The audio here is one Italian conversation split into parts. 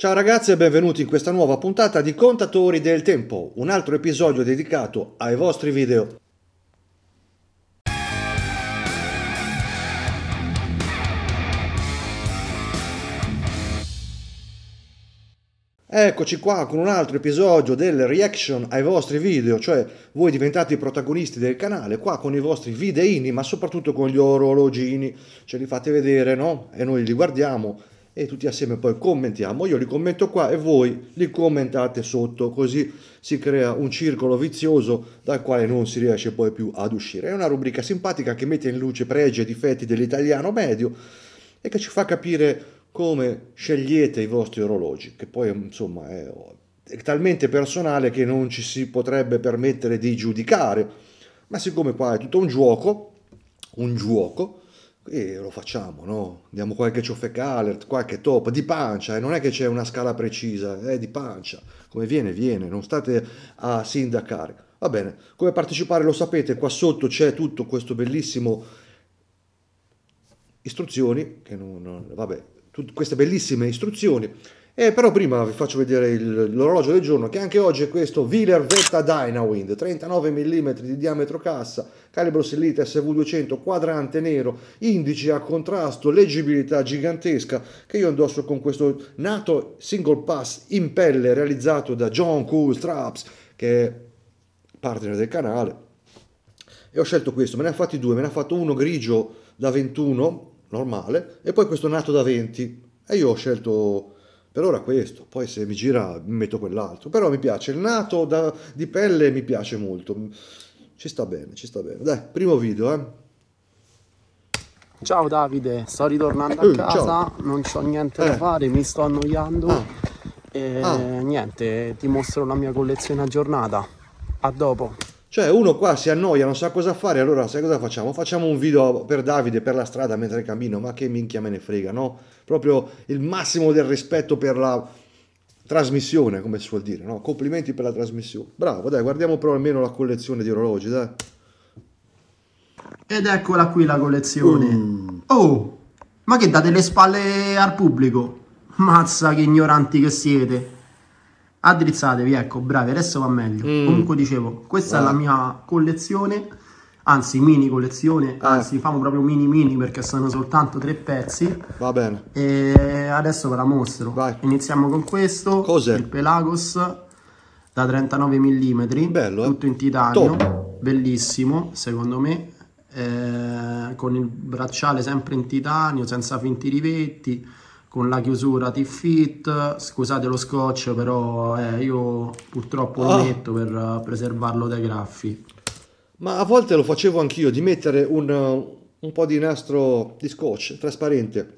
Ciao ragazzi e benvenuti in questa nuova puntata di Contatori del Tempo, un altro episodio dedicato ai vostri video. Eccoci qua con un altro episodio del reaction ai vostri video, cioè voi diventate i protagonisti del canale, qua con i vostri videini, ma soprattutto con gli orologini, ce li fate vedere, no? E noi li guardiamo e tutti assieme poi commentiamo. Io li commento qua e voi li commentate sotto, così si crea un circolo vizioso dal quale non si riesce poi più ad uscire. È una rubrica simpatica che mette in luce pregi e difetti dell'italiano medio e che ci fa capire come scegliete i vostri orologi, che poi insomma è, è talmente personale che non ci si potrebbe permettere di giudicare. Ma siccome qua è tutto un gioco, un gioco, e lo facciamo, no? Diamo qualche ciofecalert, qualche top, di pancia, e eh? non è che c'è una scala precisa, è eh? di pancia, come viene, viene, non state a sindacare. Va bene, come partecipare lo sapete, qua sotto c'è tutto questo bellissimo istruzioni, che non, non vabbè, tutte queste bellissime istruzioni eh, però prima vi faccio vedere l'orologio del giorno, che anche oggi è questo Wheeler Vetta Dynawind, 39 mm di diametro cassa, calibro sellita SV200, quadrante nero, indice a contrasto, leggibilità gigantesca, che io indosso con questo nato single pass in pelle realizzato da John Cool Straps, che è partner del canale. E ho scelto questo, me ne ha fatti due, me ne ha fatto uno grigio da 21, normale, e poi questo nato da 20. E io ho scelto per ora questo, poi se mi gira metto quell'altro, però mi piace, il nato da, di pelle mi piace molto, ci sta bene, ci sta bene, dai, primo video eh. Ciao Davide, sto ritornando a eh, casa, Ciao. non ho niente eh. da fare, mi sto annoiando ah. e ah. niente, ti mostro la mia collezione aggiornata, a dopo. Cioè uno qua si annoia, non sa cosa fare, allora sai cosa facciamo? Facciamo un video per Davide per la strada mentre cammino, ma che minchia me ne frega, no? Proprio il massimo del rispetto per la trasmissione, come si vuol dire, no? Complimenti per la trasmissione. Bravo, dai, guardiamo però almeno la collezione di orologi, dai. Ed eccola qui la collezione. Mm. Oh, ma che date le spalle al pubblico? Mazza che ignoranti che siete. Addrizzatevi, ecco, bravi, adesso va meglio. Mm. Comunque dicevo, questa wow. è la eh. mia collezione, anzi mini collezione, ah, anzi ecco. famo proprio mini mini perché sono soltanto tre pezzi. Va bene. E adesso ve la mostro. Vai. Iniziamo con questo, Cos'è? il Pelagos da 39 mm, Bello, eh? tutto in titanio, Top. bellissimo secondo me, eh, con il bracciale sempre in titanio, senza finti rivetti con la chiusura T-Fit, scusate lo scotch però eh, io purtroppo oh. lo ah. metto per eh, preservarlo dai graffi. Ma a volte lo facevo anch'io di mettere un, eh, un po' di nastro di scotch trasparente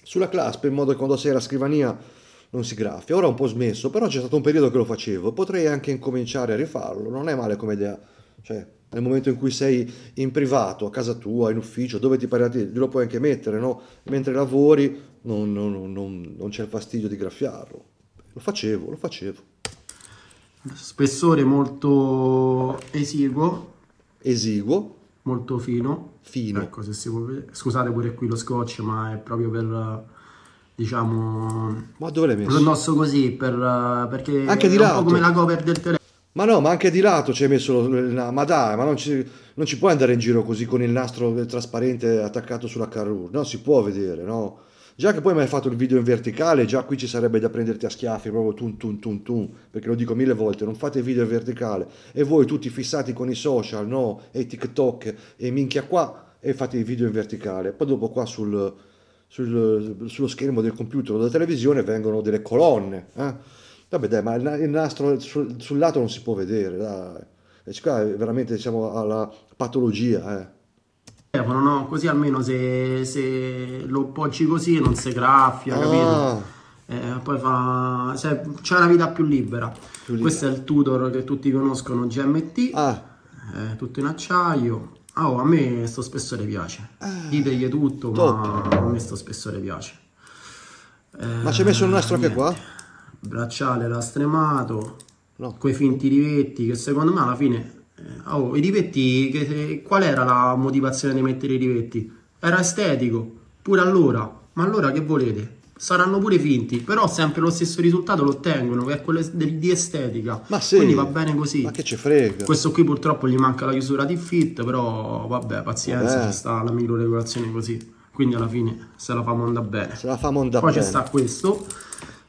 sulla clasp in modo che quando sei alla scrivania non si graffi. Ora ho un po' smesso, però c'è stato un periodo che lo facevo. Potrei anche incominciare a rifarlo, non è male come idea. Cioè, nel momento in cui sei in privato, a casa tua, in ufficio, dove ti pare a te, lo puoi anche mettere, no? Mentre lavori, non, non, non, non c'è il fastidio di graffiarlo. Lo facevo, lo facevo. Spessore molto esiguo. Esiguo. Molto fino. Fino. Ecco, Scusate pure qui lo scotch, ma è proprio per diciamo ma dove l'hai messo? pronosso così per, perché anche di lato. come la cover del telefono ma no ma anche di lato ci hai messo la, ma dai ma non ci, non ci puoi andare in giro così con il nastro trasparente attaccato sulla carrure. no si può vedere no Già che poi mi hai fatto il video in verticale, già qui ci sarebbe da prenderti a schiaffi, proprio tun tun tun tun, perché lo dico mille volte, non fate video in verticale. E voi tutti fissati con i social, no? E TikTok, e minchia qua, e fate i video in verticale. Poi dopo qua sul, sul, sullo schermo del computer o della televisione vengono delle colonne. Eh? Vabbè dai, ma il nastro sul, sul lato non si può vedere, dai. E ecco, qua veramente siamo alla patologia, eh telefono, no? Così almeno se, se lo appoggi così non si graffia, ah. capito? Eh, poi fa... Cioè, c'è una vita più libera. più libera. Questo è il Tutor che tutti conoscono, GMT. Ah. Eh, tutto in acciaio. Ah, oh, a me sto spessore piace. Eh. Ditegli tutto, Top. ma a me sto spessore piace. Eh, ma ci hai messo il nastro anche qua? Bracciale stremato. no. Quei finti rivetti che secondo me alla fine oh, i rivetti, che, qual era la motivazione di mettere i rivetti? Era estetico, pure allora. Ma allora che volete? Saranno pure finti, però sempre lo stesso risultato lo ottengono, che è quello di estetica. Ma sì, Quindi va bene così. Ma che ci frega. Questo qui purtroppo gli manca la chiusura di fit, però vabbè, pazienza, vabbè. ci sta la regolazione così. Quindi alla fine se la fa monda bene. Se la fa monda bene. Poi ci sta questo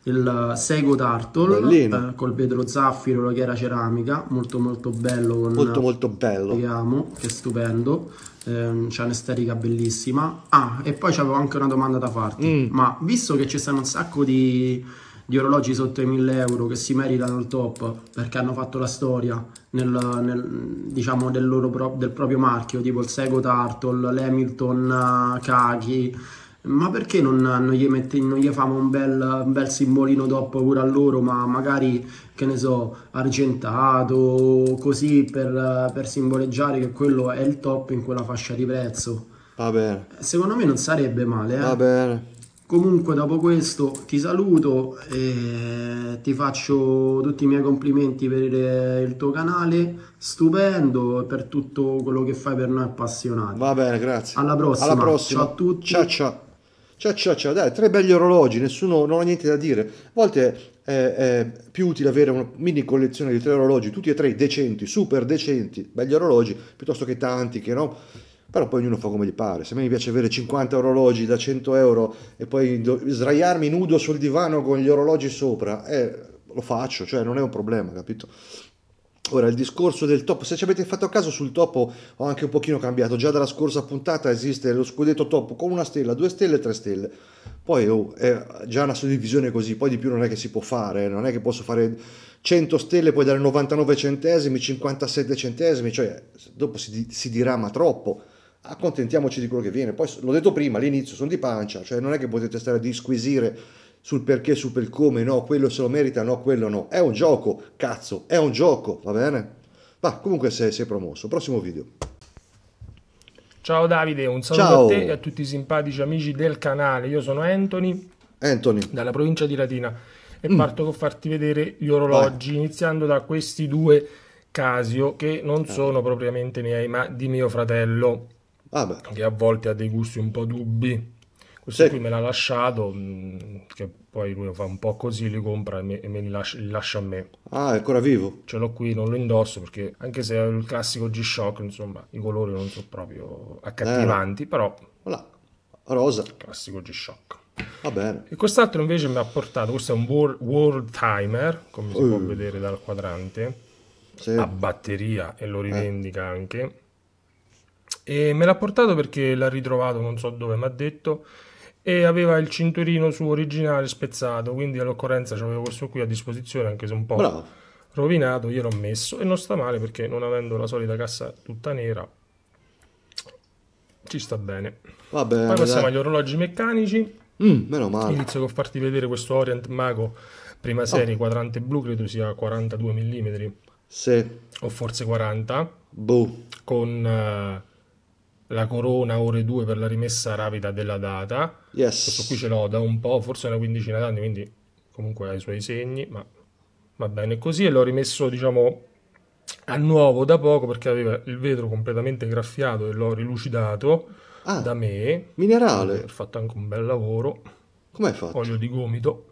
il Sego Tartle eh, col vetro zaffiro, la chiara ceramica, molto molto bello. Con, molto molto bello. Che che stupendo. Ehm, c'è un'esterica bellissima. Ah, e poi avevo anche una domanda da farti. Mm. Ma visto che ci stanno un sacco di, di orologi sotto i 1000 euro che si meritano il top perché hanno fatto la storia nel, nel, diciamo del, pro, del proprio marchio, tipo il Sego Tartle, l'Hamilton eh, Kaki ma perché non, non gli, mette, non gli famo un bel, un bel, simbolino dopo pure a loro, ma magari, che ne so, argentato, così per, per simboleggiare che quello è il top in quella fascia di prezzo. Va bene. Secondo me non sarebbe male, eh? Va bene. Comunque dopo questo ti saluto e ti faccio tutti i miei complimenti per il tuo canale, stupendo e per tutto quello che fai per noi appassionati. Va bene, grazie. Alla prossima. Alla prossima. Ciao a tutti. Ciao ciao. Ciao ciao ciao, dai, tre belli orologi, nessuno non ha niente da dire. A volte è, è, più utile avere una mini collezione di tre orologi, tutti e tre decenti, super decenti, belli orologi, piuttosto che tanti che no. Però poi ognuno fa come gli pare. Se a me mi piace avere 50 orologi da 100 euro e poi sdraiarmi nudo sul divano con gli orologi sopra, eh, lo faccio, cioè non è un problema, capito? Ora il discorso del top, se ci avete fatto caso sul top ho anche un pochino cambiato, già dalla scorsa puntata esiste lo scudetto top con una stella, due stelle e tre stelle, poi oh, è già una suddivisione così, poi di più non è che si può fare, eh. non è che posso fare 100 stelle poi dare 99 centesimi, 57 centesimi, cioè dopo si, si dirama troppo, accontentiamoci di quello che viene, poi l'ho detto prima all'inizio, sono di pancia, cioè non è che potete stare a disquisire sul perché, su per come, no, quello se lo merita, no, quello no. È un gioco, cazzo, è un gioco, va bene? Ma comunque sei, sei promosso. Prossimo video. Ciao Davide, un saluto Ciao. a te e a tutti i simpatici amici del canale. Io sono Anthony, Anthony. dalla provincia di Latina e mm. parto con farti vedere gli orologi, Vai. iniziando da questi due Casio che non ah. sono propriamente miei, ma di mio fratello, ah che a volte ha dei gusti un po' dubbi. Questo sì. qui me l'ha lasciato, mm, che poi lui fa un po' così, li compra e me, e me li, lascia, li, lascia, a me. Ah, è ancora vivo? Ce l'ho qui, non lo indosso perché anche se è il classico G-Shock, insomma, i colori non sono proprio accattivanti, eh. però... Voilà, rosa. Classico G-Shock. Va bene. E quest'altro invece mi ha portato, questo è un world, world timer, come si può uh. vedere dal quadrante, sì. a batteria e lo eh. rivendica anche. E me l'ha portato perché l'ha ritrovato, non so dove, mi ha detto e aveva il cinturino suo originale spezzato, quindi all'occorrenza avevo questo qui a disposizione, anche se un po' Bravo. rovinato, gliel'ho messo e non sta male perché non avendo la solita cassa tutta nera ci sta bene. Va bene Poi passiamo dai. agli orologi meccanici. Mm, meno male. Inizio con farti vedere questo Orient Mago prima ah. serie, oh. quadrante blu, credo sia 42 mm. Sì. O forse 40. Boh. Con... Uh, la corona ore 2 per la rimessa rapida della data. Yes. Questo qui ce l'ho da un po', forse una quindicina d'anni, quindi comunque ha i suoi segni, ma va bene così. E l'ho rimesso, diciamo, a nuovo da poco perché aveva il vetro completamente graffiato e l'ho rilucidato ah, da me. Minerale. Ho fatto anche un bel lavoro. Come hai fatto? Olio di gomito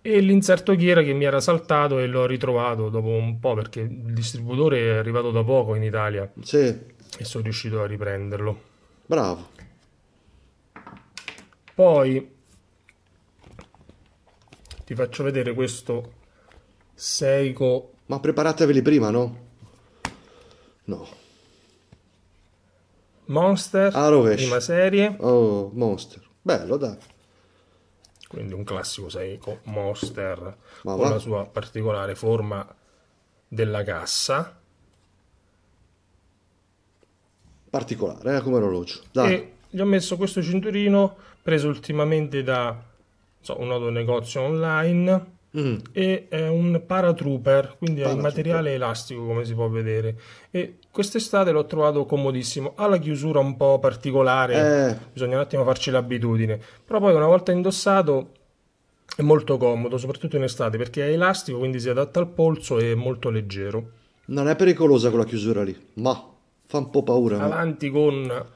e l'inserto ghiera che mi era saltato e l'ho ritrovato dopo un po' perché il distributore è arrivato da poco in Italia sì. e sono riuscito a riprenderlo. Bravo. Poi ti faccio vedere questo Seiko. Ma preparateveli prima, no? No. Monster, ah, prima serie. Oh, Monster. Bello, dai. Quindi un classico Seiko Monster Ma con va. la sua particolare forma della cassa. Particolare, eh, come orologio. Dai. E gli ho messo questo cinturino preso ultimamente da so, un altro negozio online mm. e eh, è un paratrooper, quindi paratrooper. è un materiale elastico come si può vedere. E quest'estate l'ho trovato comodissimo, ha la chiusura un po' particolare, eh. bisogna un attimo farci l'abitudine, però poi una volta indossato è molto comodo, soprattutto in estate perché è elastico, quindi si adatta al polso e è molto leggero. Non è pericolosa quella chiusura lì, ma fa un po' paura. Avanti ma... con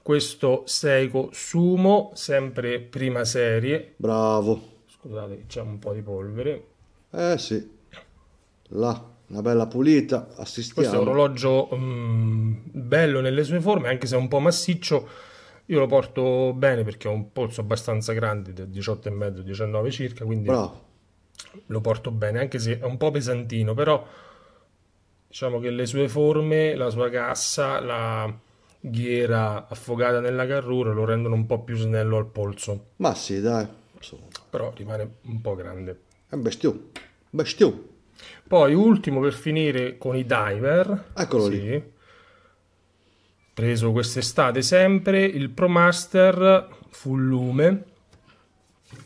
questo Seiko Sumo, sempre prima serie. Bravo. Scusate, c'è un po' di polvere. Eh sì, là, una bella pulita, assistiamo. Questo è un orologio um, bello nelle sue forme, anche se è un po' massiccio. Io lo porto bene perché ho un polso abbastanza grande, 18,5-19 circa, quindi Bravo. lo porto bene, anche se è un po' pesantino, però diciamo che le sue forme, la sua cassa, la ghiera affogata nella carrura lo rendono un po' più snello al polso. Ma sì, dai. Insomma però rimane un po' grande. È un bestione, bestione. Poi ultimo per finire con i diver. Eccolo sì. lì. Preso quest'estate sempre, il ProMaster Full Lume.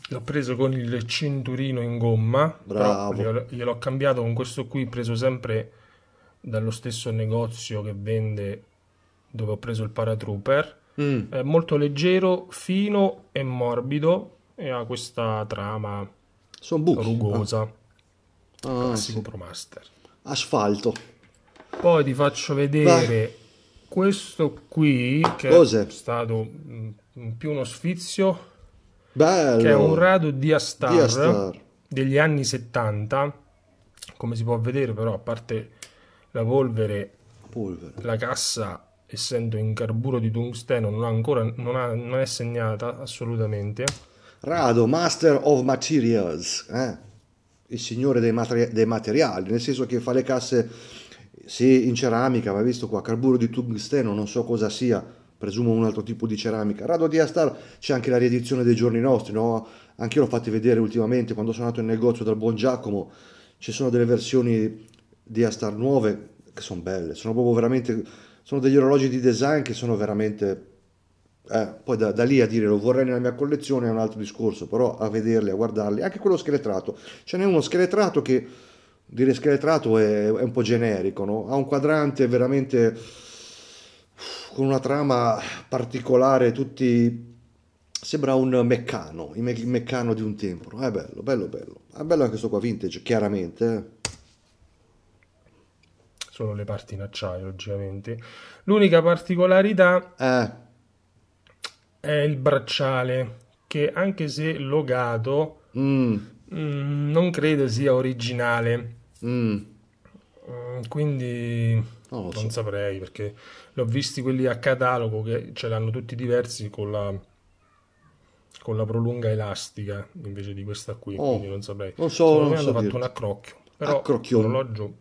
L'ho preso con il cinturino in gomma. Bravo. Gliel'ho cambiato con questo qui, preso sempre dallo stesso negozio che vende dove ho preso il paratrooper. Mm. È eh, molto leggero, fino e morbido e ha questa trama Sono buchi, rugosa. Ah. Ah, sì. Promaster. Asfalto. Poi ti faccio vedere Vai. questo qui che Cos'è? è stato mm, più uno sfizio. Bello. Che è un rado di Astar, degli anni 70. Come si può vedere però, a parte la polvere, polvere. la cassa essendo in carburo di tungsteno non, ancora, non, ha, non è segnata assolutamente Rado, Master of Materials, eh? il signore dei, materi dei, materiali, nel senso che fa le casse sì, in ceramica, ma visto qua, carburo di tungsteno, non so cosa sia, presumo un altro tipo di ceramica. Rado di Astar c'è anche la riedizione dei giorni nostri, no? Anche io l'ho fatti vedere ultimamente quando sono andato in negozio dal buon Giacomo, ci sono delle versioni di Astar nuove che sono belle, sono proprio veramente sono degli orologi di design che sono veramente eh, poi da, da, lì a dire lo vorrei nella mia collezione è un altro discorso, però a vederli, a guardarli, anche quello scheletrato, ce n'è uno scheletrato che dire scheletrato è, è un po' generico, no? ha un quadrante veramente con una trama particolare, tutti sembra un meccano, il meccano di un tempo, no? è bello, bello, bello, è bello anche questo qua vintage, chiaramente. Eh. Solo le parti in acciaio, logicamente. L'unica particolarità... Eh è il bracciale, che anche se logato, mm. mm non credo sia originale. Mm. mm quindi non, non saprei perché l'ho visti quelli a catalogo che ce l'hanno tutti diversi con la, con la prolunga elastica invece di questa qui. Oh. Quindi non saprei. Non so, Secondo non so hanno dirti. fatto un accrocchio. Però l'orologio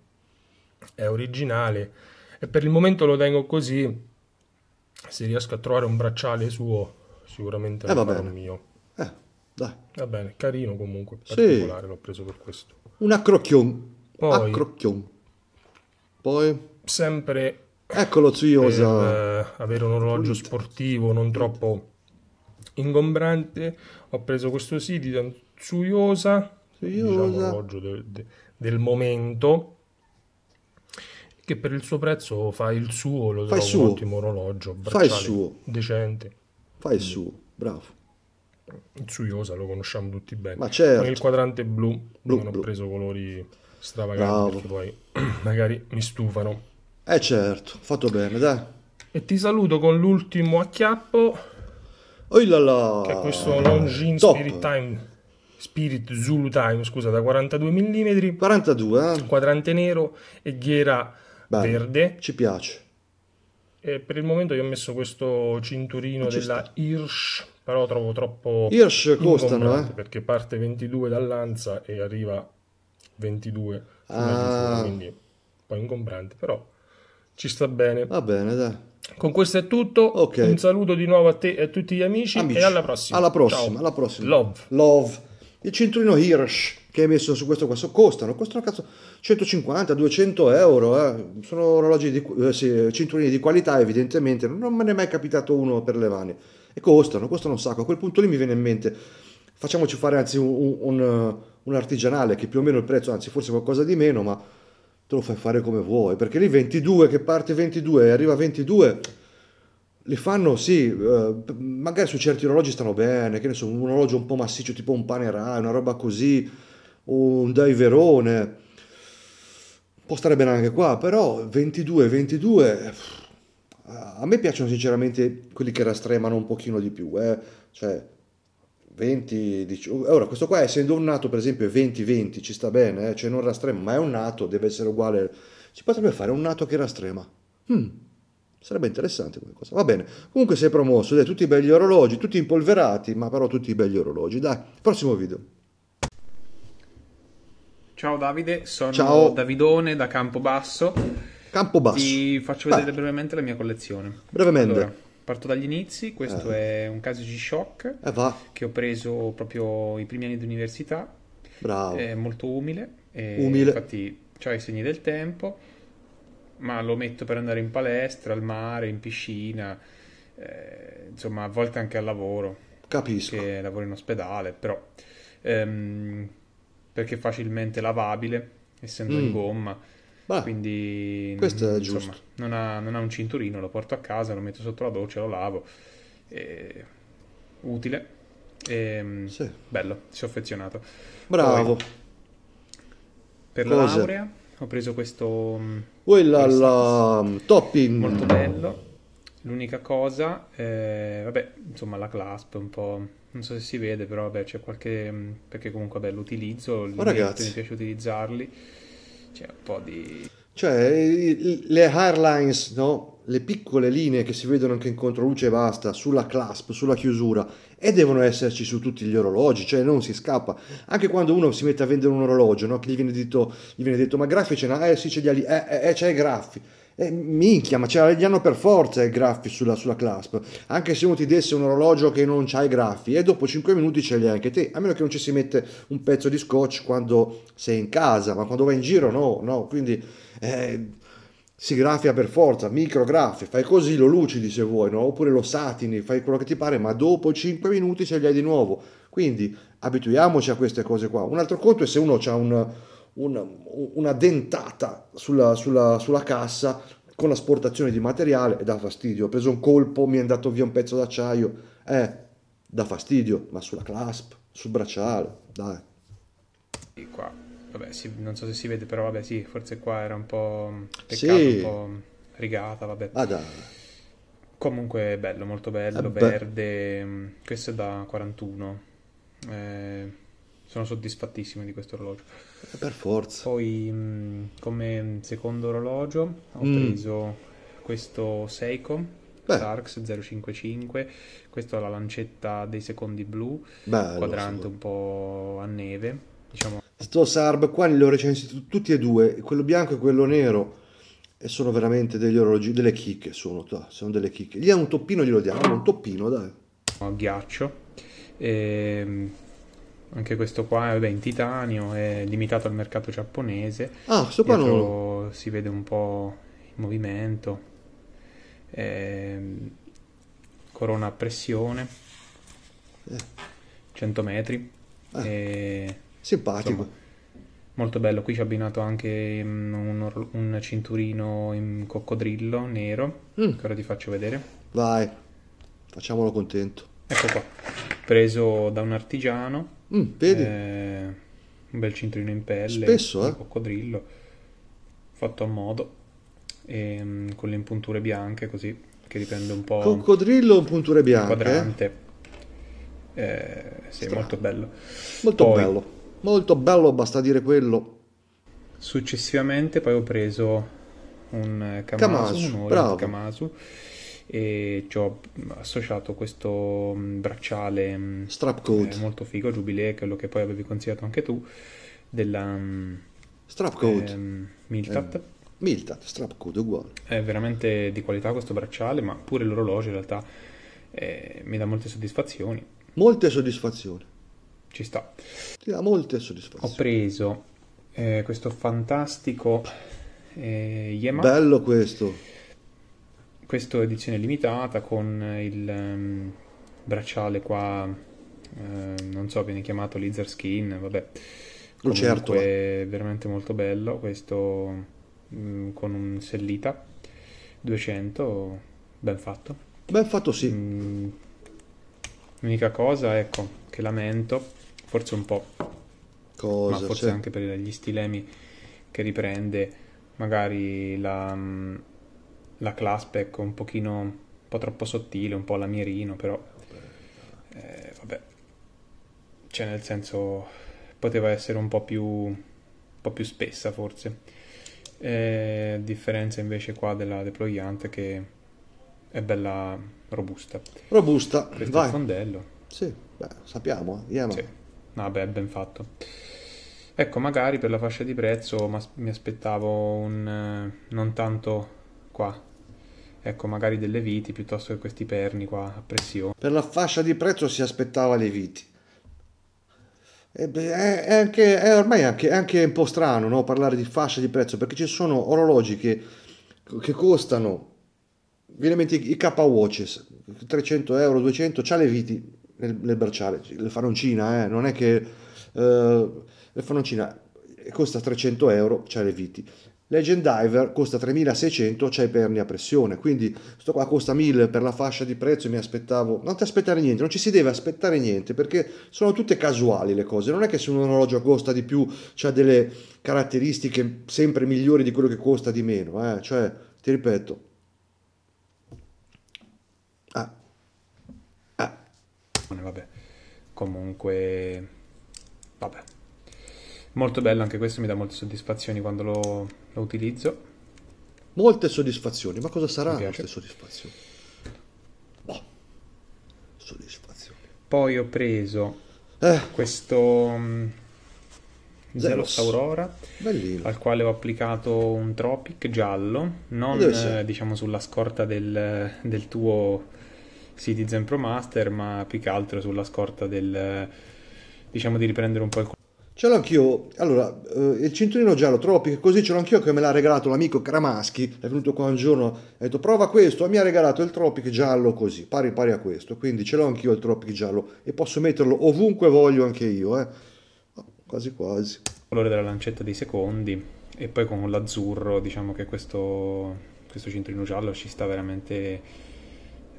è originale e per il momento lo tengo così se riesco a trovare un bracciale suo, sicuramente eh, è un mio. Eh, dai. Va bene, carino comunque, particolare, sì. l'ho preso per questo. Un accrocchion. Poi, accrocchion. Poi... Sempre... Eccolo Ziosa. Per, eh, avere un orologio Pulite. sportivo non troppo ingombrante, ho preso questo sì di Tsuyosa, Tsuyosa. Diciamo, orologio de, de, del momento, che per il suo prezzo fa il suo, lo fa trovo suo. un ottimo orologio, fa il suo. decente. Fa il suo, bravo. Il Suiosa lo conosciamo tutti bene. Ma certo. il quadrante blu, blu non blu. ho preso colori stravaganti poi magari mi stufano. Eh certo, fatto bene, dai. E ti saluto con l'ultimo acchiappo. Oh là là. Che è questo Longin Top. Spirit Time Spirit Zulu Time, scusa, da 42 mm. 42, eh? Quadrante nero e ghiera Bene, verde. Ci piace. E per il momento io ho messo questo cinturino della sta. Hirsch, però trovo troppo... Hirsch costano, eh? Perché parte 22 dall'Anza e arriva 22. Ah. Quindi un po' ingombrante, però ci sta bene. Va bene, dai. Con questo è tutto. Okay. Un saluto di nuovo a te e a tutti gli amici, amici. e alla prossima. Alla prossima, Ciao. alla prossima. Love. Love. Il cinturino Hirsch che hai messo su questo qua costano, costano cazzo 150, 200 euro, eh. sono orologi di eh, sì, cinturini di qualità evidentemente, non me ne è mai capitato uno per le mani e costano, costano un sacco. A quel punto lì mi viene in mente facciamoci fare anzi un, un, un artigianale che più o meno il prezzo, anzi forse qualcosa di meno, ma te lo fai fare come vuoi, perché lì 22 che parte 22 e arriva 22 li fanno, sì, eh, magari su certi orologi stanno bene, che ne so, un orologio un po' massiccio tipo un Panerai, una roba così, un Daiverone, può stare bene anche qua, però 22, 22, a me piacciono sinceramente quelli che rastremano un pochino di più, eh. cioè 20, 18, ora questo qua essendo un nato per esempio è 20, 20, ci sta bene, eh. cioè non rastrema, ma è un nato, deve essere uguale, si potrebbe fare un nato che rastrema. Hmm Sarebbe interessante come cosa. Va bene. Comunque sei promosso, dai, tutti i belli orologi, tutti impolverati, ma però tutti i belli orologi. Dai, prossimo video. Ciao Davide, sono Ciao. Davidone da Campobasso. Campobasso. Ti faccio Vai. vedere brevemente la mia collezione. Brevemente. Allora, parto dagli inizi, questo eh. è un caso G-Shock eh, che ho preso proprio i primi anni di università. Bravo. È molto umile. umile. Infatti ha i segni del tempo ma lo metto per andare in palestra, al mare, in piscina, eh, insomma a volte anche al lavoro. Capisco. Che lavoro in ospedale, però ehm, perché è facilmente lavabile, essendo mm. in gomma. Beh, quindi questo è insomma, giusto. Non ha, non ha, un cinturino, lo porto a casa, lo metto sotto la doccia, lo lavo. Eh, utile. Eh, sì. Bello, si è affezionato. Bravo. Poi, per Cosa? laurea ho preso questo... Mm, Quella topping! Molto bello. L'unica cosa, eh, vabbè, insomma la clasp un po', non so se si vede, però vabbè c'è qualche... Mm, perché comunque vabbè l'utilizzo, oh, mi piace utilizzarli, c'è un po' di... Cioè le airlines, no? le piccole linee che si vedono anche in controluce e basta, sulla clasp, sulla chiusura, e devono esserci su tutti gli orologi, cioè non si scappa. Anche quando uno si mette a vendere un orologio, no? che gli viene detto, gli viene detto ma graffi c'è, eh sì c'è li ha lì, eh, eh c'è i graffi. Eh, minchia, ma ce li hanno per forza i graffi sulla, sulla clasp. Anche se uno ti desse un orologio che non ha i graffi, e dopo 5 minuti ce li hai anche te. A meno che non ci si mette un pezzo di scotch quando sei in casa, ma quando vai in giro, no, no. Quindi eh, si graffia per forza, micrograffi, fai così, lo lucidi se vuoi, no? oppure lo satini, fai quello che ti pare, ma dopo 5 minuti ce li hai di nuovo. Quindi abituiamoci a queste cose qua. Un altro conto è se uno ha un, un, una dentata sulla, sulla, sulla cassa con l'asportazione di materiale e dà fastidio. Ho preso un colpo, mi è andato via un pezzo d'acciaio, eh, dà fastidio, ma sulla clasp, sul bracciale, dai. Qua vabbè, sì, non so se si vede, però vabbè, sì, forse qua era un po' peccato, sì. un po' rigata, vabbè. Ah, dai. Comunque bello, molto bello, eh, verde. Mm, questo è da 41. Eh, sono soddisfattissimo di questo orologio. Eh, per forza. Poi mm, come secondo orologio ho mm. preso questo Seiko Beh. Starks 055, questo ha la lancetta dei secondi blu, Bello, quadrante un po' a neve, diciamo Sto Sarb qua li ho recensiti tutti e due, quello bianco e quello nero, e sono veramente degli orologi, delle chicche sono, sono delle chicche. Gli è un toppino glielo diamo, un toppino dai. ghiaccio, ehm, anche questo qua eh, è in titanio, è limitato al mercato giapponese. Ah, questo qua non... Si vede un po' il movimento. Ehm, corona a pressione, eh. 100 metri. Eh. E Simpatico. Insomma, molto bello, qui ci ha abbinato anche mm, un, un, cinturino in coccodrillo nero, mm. che ora ti faccio vedere. Vai, facciamolo contento. Ecco qua, preso da un artigiano. Mm, vedi? Eh, un bel cinturino in pelle. Spesso, eh? coccodrillo, fatto a modo, e, mm, con le impunture bianche così, che riprende un po'... Coccodrillo, impunture bianche. Eh? Quadrante. Eh? Eh, sì, molto bello. Molto Poi, bello molto bello, basta dire quello. Successivamente poi ho preso un eh, Kamasu, Kamasu, Kamasu e ci ho associato questo mm, bracciale mm, strap eh, coat molto figo, Jubilee, quello che poi avevi consigliato anche tu della mm, strap coat ehm, Miltat. Eh, Miltat, strap code uguale. È veramente di qualità questo bracciale, ma pure l'orologio in realtà eh, mi dà molte soddisfazioni. Molte soddisfazioni ci sta. Ti dà molte soddisfazioni. Ho preso eh, questo fantastico eh, Yema. Bello questo. Questo edizione limitata con il um, bracciale qua, eh, non so, viene chiamato Lizard Skin, vabbè. Certo, Comunque certo. è veramente molto bello questo mh, mm, con un sellita 200, ben fatto. Ben fatto sì. Mh, mm, l'unica cosa, ecco, che lamento forse un po'. Cosa? Ma forse cioè... anche per gli stilemi che riprende magari la, mm, la è un pochino un po' troppo sottile, un po' lamierino, però eh, vabbè, cioè nel senso poteva essere un po' più, un po più spessa forse. Eh, a differenza invece qua della deployante che è bella robusta. Robusta, Questo vai. fondello. Sì, beh, sappiamo, eh. Andiamo. Sì. Vabbè, ah, ben fatto. Ecco, magari per la fascia di prezzo mi aspettavo un... Eh, non tanto qua. Ecco, magari delle viti piuttosto che questi perni qua a pressione. Per la fascia di prezzo si aspettava le viti. E eh, beh, è, anche, è ormai anche, anche un po' strano no? parlare di fascia di prezzo perché ci sono orologi che, che costano veramente i K-Watches 300 euro, 200, c'ha le viti nel, nel bracciale, le faroncina, eh, non è che... Eh, le faroncina eh, costa 300 euro, c'è le viti. Legend Diver costa 3600, c'è i perni a pressione, quindi sto qua costa 1000 per la fascia di prezzo e mi aspettavo, non ti aspettare niente, non ci si deve aspettare niente perché sono tutte casuali le cose, non è che se un orologio costa di più c'ha delle caratteristiche sempre migliori di quello che costa di meno, eh? cioè ti ripeto, persone, vabbè. Comunque, vabbè. Molto bello, anche questo mi dà molte soddisfazioni quando lo, lo utilizzo. Molte soddisfazioni, ma cosa sarà queste soddisfazioni? Boh, soddisfazioni. Poi ho preso eh. questo mm, Zeros Aurora, Bellino. al quale ho applicato un Tropic giallo, non eh, diciamo sulla scorta del, del tuo Citizen Pro Master, ma più che altro sulla scorta del diciamo di riprendere un po' il Ce l'ho anch'io, allora eh, il cinturino giallo trovo perché così ce l'ho anch'io che me l'ha regalato l'amico Kramaschi, è venuto qua un giorno e ha detto prova questo, mi ha regalato il Tropic giallo così, pari pari a questo, quindi ce l'ho anch'io il Tropic giallo e posso metterlo ovunque voglio anche io, eh. Oh, quasi quasi. Il colore della lancetta dei secondi e poi con l'azzurro diciamo che questo, questo cinturino giallo ci sta veramente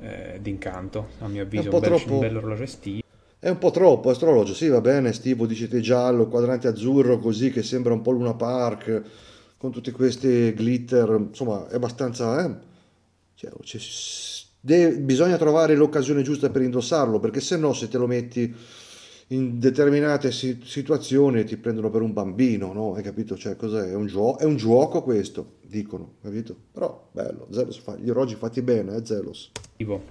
eh, d'incanto, a mio avviso. È un, po un, bel, troppo... un bello orologio estivo. È un po' troppo, astrologio, sì va bene, estivo, dici te giallo, quadrante azzurro così che sembra un po' Luna Park, con tutti questi glitter, insomma è abbastanza... Eh? Cioè, de- bisogna trovare l'occasione giusta per indossarlo, perché se no se te lo metti in determinate situazioni ti prendono per un bambino, no? Hai capito? Cioè, cos'è? È un, gio- è un gioco questo, dicono, capito? Però, bello, Zelos, fa- gli orologi fatti bene, eh, Zelos. Ivo,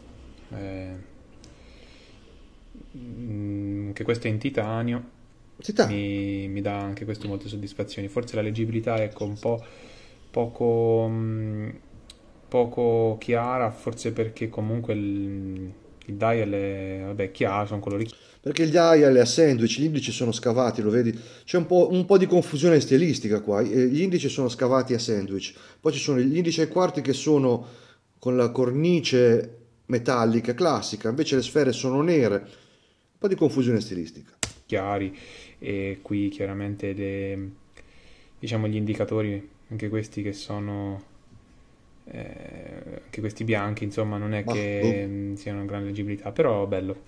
eh, mm, che questo è in titanio, Titanio. mi, mi dà anche questo molte soddisfazioni. Forse la leggibilità è ecco, un po' poco, mm, poco chiara, forse perché comunque il, il dial è, vabbè, chiaro, sono colori chiari perché gli Aial e Sandwich, gli indici sono scavati, lo vedi? C'è un po', un po di confusione stilistica qua, eh, gli indici sono scavati a Sandwich, poi ci sono gli indici ai quarti che sono con la cornice metallica classica, invece le sfere sono nere, un po' di confusione stilistica. Chiari, e qui chiaramente le, diciamo gli indicatori, anche questi che sono eh, anche questi bianchi, insomma, non è Ma, che oh. siano una gran leggibilità però bello.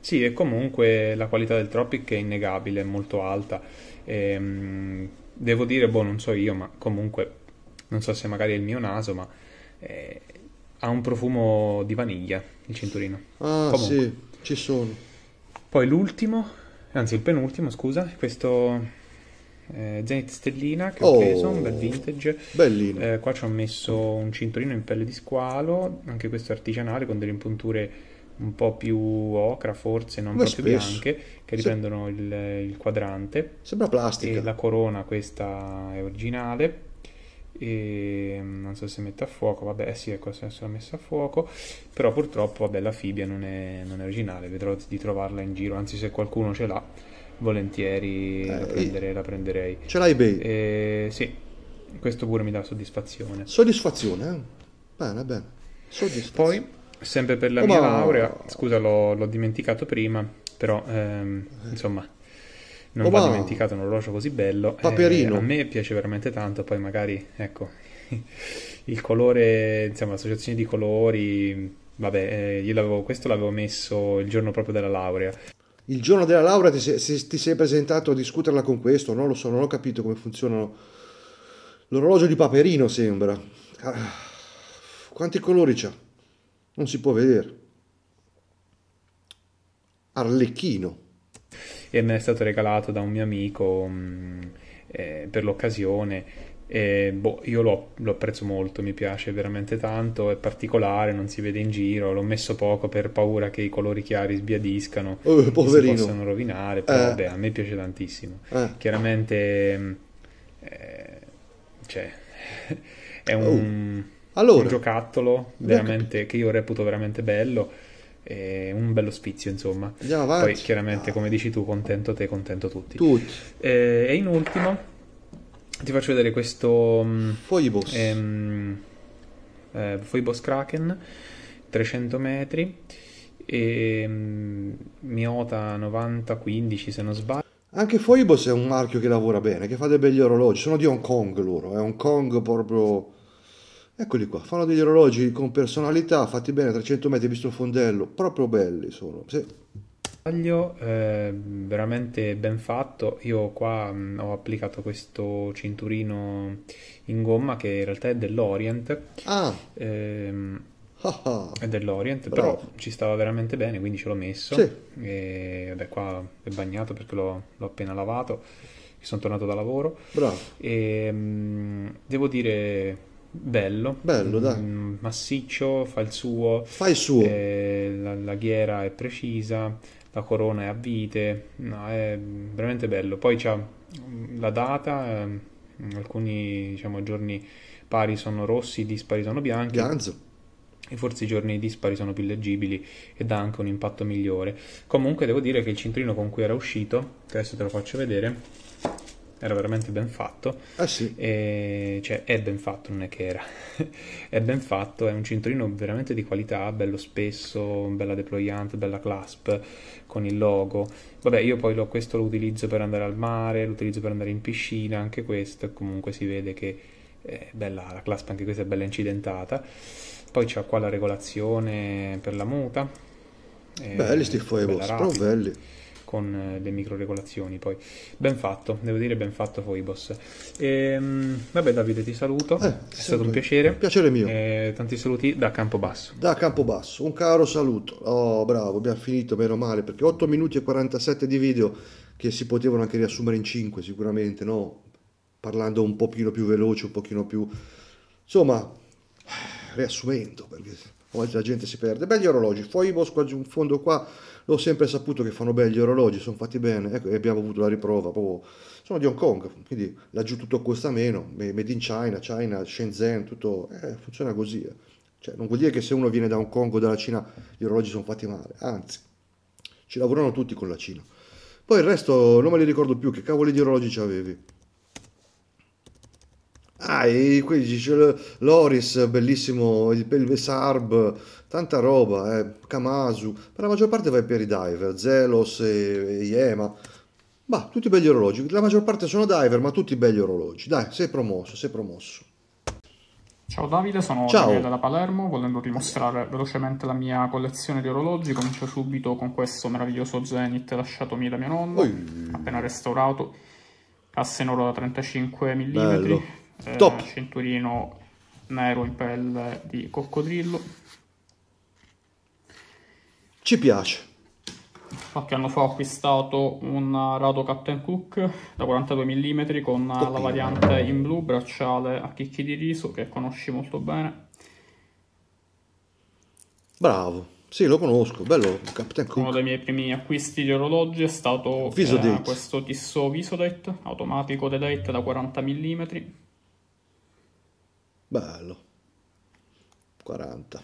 Sì, e comunque la qualità del Tropic è innegabile, è molto alta. E, ehm, devo dire, boh, non so io, ma comunque, non so se magari è il mio naso, ma eh, ha un profumo di vaniglia il cinturino. Ah, comunque. ci sono. Poi l'ultimo, anzi il penultimo, scusa, questo eh, Zenith Stellina che ho oh, preso, un bel vintage. Bellino. Eh, qua ci ho messo un cinturino in pelle di squalo, anche questo artigianale con delle impunture un po' più ocra, forse non Come proprio spesso. bianche, che riprendono il, il quadrante. Sembra plastica. E la corona, questa è originale. E non so se mette a fuoco, vabbè, eh sì, ecco, adesso l'ha messa a fuoco. Però purtroppo, vabbè, la fibbia non è, non è originale, vedrò di trovarla in giro, anzi, se qualcuno ce l'ha, volentieri eh, la, prendere, la, prenderei. Ce l'hai bene? Eh, sì, questo pure mi dà soddisfazione. Soddisfazione, eh? Bene, bene. Soddisfazione. Poi Sempre per la oh, mia laurea, scusa l'ho, l'ho, dimenticato prima, però ehm, eh. insomma non oh, va no. dimenticato un orologio così bello. Paperino. Eh, a me piace veramente tanto, poi magari ecco il colore, insomma l'associazione di colori, vabbè eh, io l'avevo, questo l'avevo messo il giorno proprio della laurea. Il giorno della laurea ti sei, ti sei presentato a discuterla con questo, non lo so, non ho capito come funzionano. L'orologio di Paperino sembra. Ah, quanti colori c'ha? non si può vedere. Arlecchino. E me è stato regalato da un mio amico mh, mm, eh, per l'occasione. E, boh, io lo, lo, apprezzo molto, mi piace veramente tanto, è particolare, non si vede in giro, l'ho messo poco per paura che i colori chiari sbiadiscano, oh, e si possano rovinare, però eh. vabbè, a me piace tantissimo. Eh. Chiaramente, mm, eh, cioè, è un... Oh allora, un giocattolo veramente, che io reputo veramente bello. E un bello spizio, insomma. Andiamo avanti. Poi, chiaramente, ah. come dici tu, contento te, contento tutti. Tutti. Eh, e in ultimo, ti faccio vedere questo. Mm, Foibos. Ehm, eh, Foibos Kraken, 300 metri. E, um, Miota 9015, se non sbaglio. Anche Foibos è un marchio che lavora bene, che fa dei begli orologi. Sono di Hong Kong loro. È Hong Kong proprio Eccoli qua, fanno degli orologi con personalità, fatti bene, 300 metri, visto il fondello, proprio belli sono. Sì. Taglio eh, veramente ben fatto, io qua mh, mm, ho applicato questo cinturino in gomma che in realtà è dell'Orient. Ah! Ehm, ah, ah. è dell'Orient, Bravo. però ci stava veramente bene, quindi ce l'ho messo. Sì. E, vabbè, qua è bagnato perché l'ho, l'ho appena lavato, sono tornato da lavoro. Bravo. E, ehm, mh, devo dire Bello, bello dai. Mm, massiccio, fa il suo, fa il suo. Eh, la, la ghiera è precisa, la corona è a vite, no, è veramente bello. Poi c'ha mm, la data, eh, alcuni diciamo, giorni pari sono rossi, dispari sono bianchi. Ganzo. E forse i giorni dispari sono più leggibili e dà anche un impatto migliore. Comunque devo dire che il cintrino con cui era uscito, adesso te lo faccio vedere, era veramente ben fatto. Ah sì? E, cioè è ben fatto, non è che era. è ben fatto, è un cinturino veramente di qualità, bello spesso, bella deployante, bella clasp, con il logo. Vabbè, io poi lo, questo lo utilizzo per andare al mare, lo utilizzo per andare in piscina, anche questo, comunque si vede che è bella la clasp, anche questa è bella incidentata. Poi c'è qua la regolazione per la muta. Belli sti foibles, però belli con eh, le microregolazioni poi. Ben fatto, devo dire ben fatto Foibos. Ehm, vabbè Davide ti saluto, eh, è stato un piacere. piacere mio. Eh, tanti saluti da Campobasso. Da Campobasso, un caro saluto. Oh bravo, abbiamo finito meno male perché 8 minuti e 47 di video che si potevano anche riassumere in 5 sicuramente, no? Parlando un pochino più veloce, un pochino più... Insomma, riassumendo perché oggi la gente si perde. Belli orologi, Foibos qua giù in fondo qua ho sempre saputo che fanno bene gli orologi, sono fatti bene, ecco, e abbiamo avuto la riprova, proprio, sono di Hong Kong, quindi laggiù tutto costa meno, made in China, China, Shenzhen, tutto, eh, funziona così. Eh. Cioè, non vuol dire che se uno viene da Hong Kong o dalla Cina gli orologi sono fatti male, anzi, ci lavorano tutti con la Cina. Poi il resto non me li ricordo più, che cavoli di orologi avevi? Ah, qui c'è Loris, bellissimo, il Pelve tanta roba, eh, Kamasu, per la maggior parte vai per i diver, Zelos e, e Yema, bah, tutti belli orologi, la maggior parte sono diver, ma tutti belli orologi, dai, sei promosso, sei promosso. Ciao Davide, sono Ciao. Davide da Palermo, volendo dimostrare velocemente la mia collezione di orologi, comincio subito con questo meraviglioso Zenith lasciatomi da mio nonno, Oi. appena restaurato, cassa in oro da 35 mm, Bello eh, Top. Cinturino nero in pelle di coccodrillo. Ci piace. Qualche anno fa ho acquistato un Rado Captain Cook da 42 mm con Topino. la variante in blu, bracciale a chicchi di riso che conosci molto bene. Bravo. Sì, lo conosco, bello Captain Cook. Uno dei miei primi acquisti di orologi è stato eh, questo Tissot Visodate, automatico de date da 40 mm Bello. 40.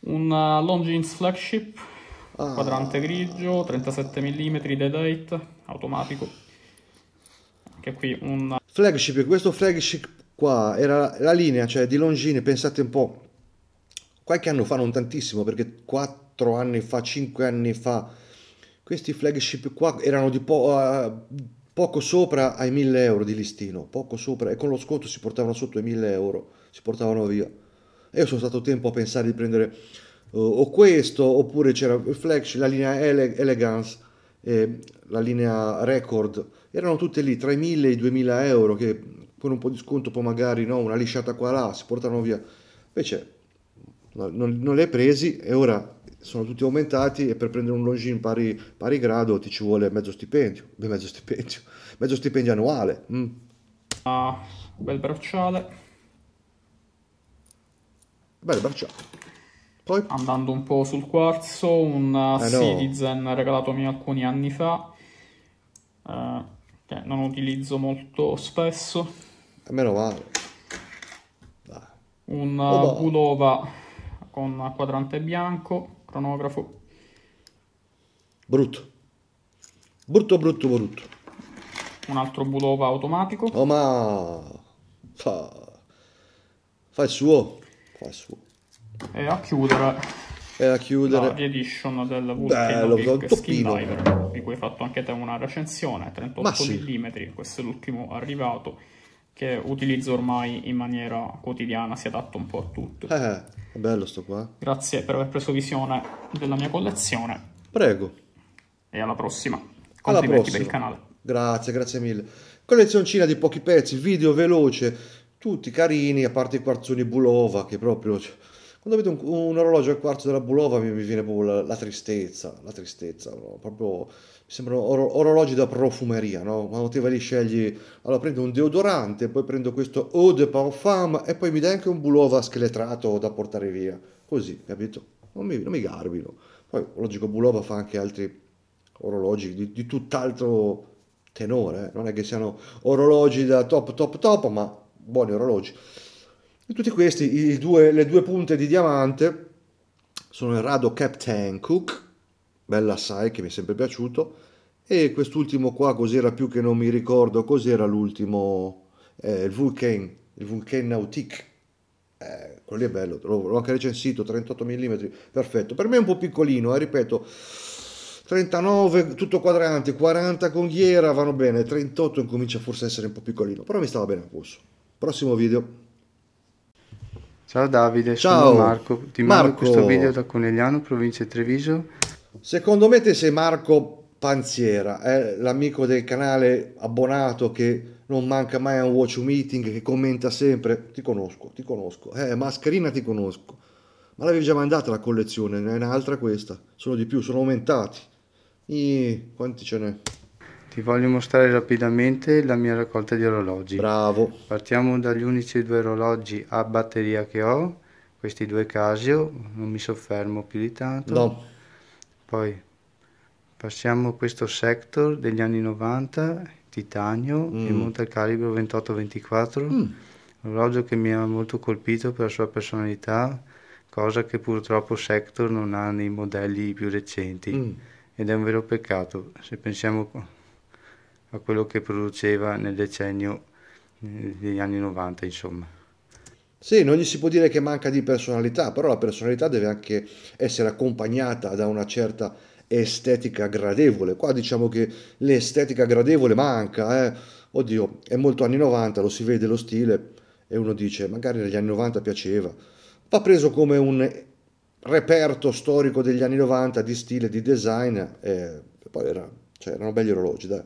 Un eh, long jeans flagship, ah. quadrante grigio, 37 mm dead height, automatico. Anche qui un... Eh, flagship, questo flagship qua era la linea, cioè di Longines, pensate un po', qualche anno fa, non tantissimo, perché 4 anni fa, 5 anni fa, questi flagship qua erano di po' uh, poco sopra ai 1000 euro di listino, poco sopra, e con lo sconto si portavano sotto i 1000 euro, si portavano via. E io sono stato tempo a pensare di prendere uh, o questo, oppure c'era il Flex, la linea Ele- Elegance, eh, la linea Record, erano tutte lì tra i 1000 e i 2000 euro, che con un po' di sconto poi magari no, una lisciata qua là, si portavano via. Invece non, non li hai presi e ora sono tutti aumentati e per prendere un longin pari, pari grado ti ci vuole mezzo stipendio, beh, mezzo stipendio, mezzo stipendio annuale. Mm. Ah, bel bracciale. Bel bracciale. Poi? Andando un po' sul quarzo, un eh Citizen no. regalatomi alcuni anni fa, eh, che non utilizzo molto spesso. E meno male. Dai. Un oh, con quadrante bianco, cronografo. Brutto. Brutto, brutto, brutto. Un altro Bulova automatico. Oh ma... Fa... Fa il suo. Fa il suo. E a chiudere... E a chiudere... La edition del Vulcano Bello, Big Skin Diver, di cui hai fatto anche te una recensione, 38 sì. mm, questo è l'ultimo arrivato che utilizzo ormai in maniera quotidiana, si adatta un po' a tutto. Eh, eh, è bello sto qua. Grazie per aver preso visione della mia collezione. Prego. E alla prossima. Complimenti alla prossima. per il canale. Grazie, grazie mille. Collezioncina di pochi pezzi, video veloce, tutti carini, a parte i quarzoni Bulova che proprio... Cioè, quando vedo un, un orologio al quarzo della Bulova mi, mi viene proprio la, la tristezza, la tristezza, no? proprio sembrano or- orologi da profumeria, no? Quando te vai lì scegli, allora prendo un deodorante, poi prendo questo eau de parfum e poi mi dai anche un bulova scheletrato da portare via, così, capito? Non mi, non mi garbino. Poi, logico, bulova fa anche altri orologi di, di tutt'altro tenore, eh? non è che siano orologi da top, top, top, ma buoni orologi. E tutti questi, due, le due punte di diamante, sono il rado Captain Cook, bella assai che mi è sempre piaciuto e quest'ultimo qua cos'era più che non mi ricordo cos'era l'ultimo eh, il Vulcan il Vulcan Nautique eh, quello lì è bello l'ho anche recensito 38 mm perfetto per me è un po' piccolino eh, ripeto 39 tutto quadrante 40 con ghiera vanno bene 38 incomincia forse a essere un po' piccolino però mi stava bene a posto prossimo video ciao Davide ciao sono Marco ti Marco. mando questo video da Conegliano provincia di Treviso Secondo me te sei Marco Panziera, eh? l'amico del canale abbonato che non manca mai a un watch meeting, che commenta sempre. Ti conosco, ti conosco. Eh, mascherina ti conosco. Ma l'avevi già mandata la collezione, ne è un'altra questa. Sono di più, sono aumentati. I... quanti ce n'è? Ti voglio mostrare rapidamente la mia raccolta di orologi. Bravo. Partiamo dagli unici due orologi a batteria che ho, questi due Casio, non mi soffermo più di tanto. No. Poi passiamo a questo sector degli anni 90, titanio, mm. il monte calibro 2824, mm. un orologio che mi ha molto colpito per la sua personalità, cosa che purtroppo sector non ha nei modelli più recenti mm. ed è un vero peccato se pensiamo a quello che produceva nel decennio eh, degli anni 90 insomma. Sì, non gli si può dire che manca di personalità, però la personalità deve anche essere accompagnata da una certa estetica gradevole. Qua diciamo che l'estetica gradevole manca, eh. Oddio, è molto anni 90, lo si vede lo stile e uno dice magari negli anni 90 piaceva. Va preso come un reperto storico degli anni 90 di stile, di design, e eh, poi era, cioè, erano belli orologi, dai.